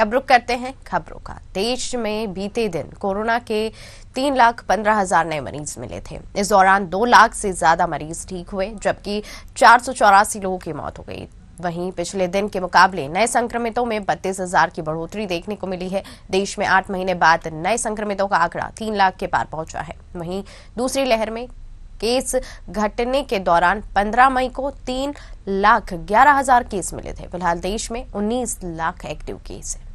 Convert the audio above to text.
अब रुक करते हैं खबरों का देश में बीते दिन कोरोना के तीन लाख पंद्रह हजार नए मरीज मिले थे इस दौरान दो लाख से ज्यादा मरीज ठीक हुए जबकि चार सौ चौरासी लोगों की मौत हो गई वहीं पिछले दिन के मुकाबले नए संक्रमितों में बत्तीस हजार की बढ़ोतरी देखने को मिली है देश में आठ महीने बाद नए संक्रमितों का आंकड़ा तीन लाख के पार पहुंचा है वहीं दूसरी लहर में केस घटने के दौरान 15 मई को तीन लाख ग्यारह हजार केस मिले थे फिलहाल देश में 19 लाख एक्टिव केस है